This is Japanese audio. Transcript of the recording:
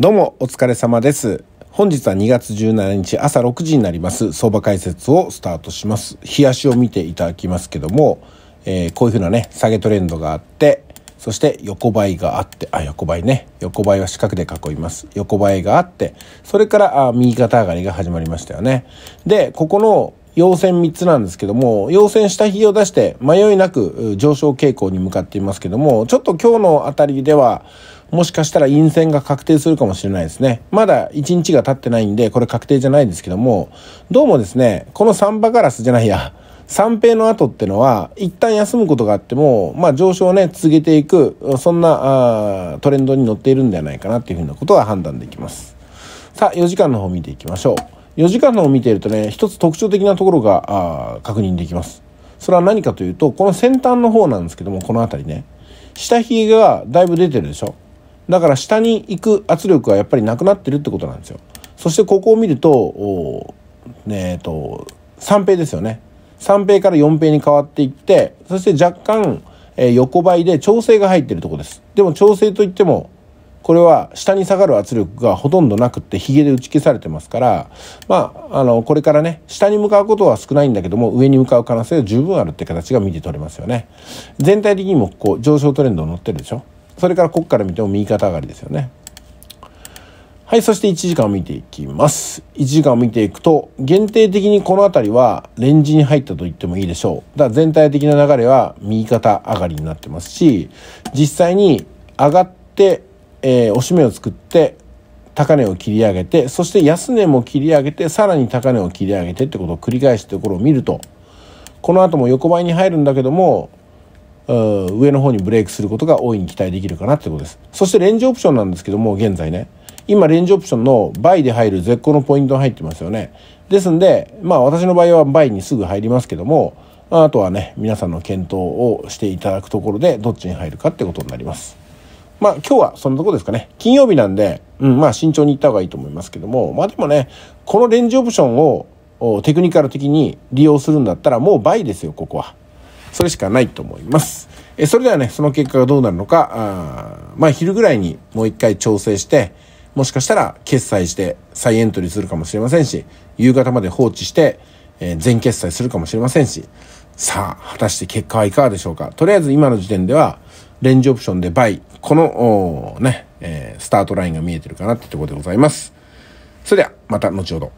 どうもお疲れ様です。本日は2月17日朝6時になります相場解説をスタートします。日足を見ていただきますけども、えー、こういうふうなね、下げトレンドがあって、そして横ばいがあって、あ、横ばいね。横ばいは四角で囲います。横ばいがあって、それからあ右肩上がりが始まりましたよね。で、ここの陽線3つなんですけども、要線下髭を出して迷いなく上昇傾向に向かっていますけども、ちょっと今日のあたりでは、もしかしたら陰線が確定するかもしれないですね。まだ1日が経ってないんで、これ確定じゃないんですけども、どうもですね、このサンバガラスじゃないや、三平の後ってのは、一旦休むことがあっても、まあ上昇をね、続けていく、そんなあトレンドに乗っているんではないかなっていうふうなことは判断できます。さあ、4時間の方見ていきましょう。4時間のを見ているとね一つ特徴的なところが確認できますそれは何かというとこの先端の方なんですけどもこの辺りね下髭がだいぶ出てるでしょだから下に行く圧力はやっぱりなくなってるってことなんですよそしてここを見るとえっ、と3平ですよね3平から4平に変わっていってそして若干、えー、横ばいで調整が入ってるとこですでも調整といってもこれは下に下がる圧力がほとんどなくってヒゲで打ち消されてますから、まあ、あの、これからね、下に向かうことは少ないんだけども、上に向かう可能性は十分あるって形が見て取れますよね。全体的にもこう、上昇トレンド乗ってるでしょそれからここから見ても右肩上がりですよね。はい、そして1時間を見ていきます。1時間を見ていくと、限定的にこの辺りはレンジに入ったと言ってもいいでしょう。だから全体的な流れは右肩上がりになってますし、実際に上がってえー、おしめを作って高値を切り上げてそして安値も切り上げてさらに高値を切り上げてってことを繰り返してところを見るとこの後も横ばいに入るんだけども上の方にブレイクすることが大いに期待できるかなってことですそしてレンジオプションなんですけども現在ね今レンジオプションの倍で入る絶好のポイントが入ってますよねですんでまあ私の場合は倍にすぐ入りますけどもあとはね皆さんの検討をしていただくところでどっちに入るかってことになりますまあ今日はそんなとこですかね。金曜日なんで、うん、まあ慎重に行った方がいいと思いますけども、まあでもね、このレンジオプションをテクニカル的に利用するんだったらもう倍ですよ、ここは。それしかないと思います。えそれではね、その結果がどうなるのか、あまあ昼ぐらいにもう一回調整して、もしかしたら決済して再エントリーするかもしれませんし、夕方まで放置して、えー、全決済するかもしれませんし、さあ、果たして結果はいかがでしょうか。とりあえず今の時点では、レンジオプションで倍この、ね、えー、スタートラインが見えてるかなってところでございます。それでは、また後ほど。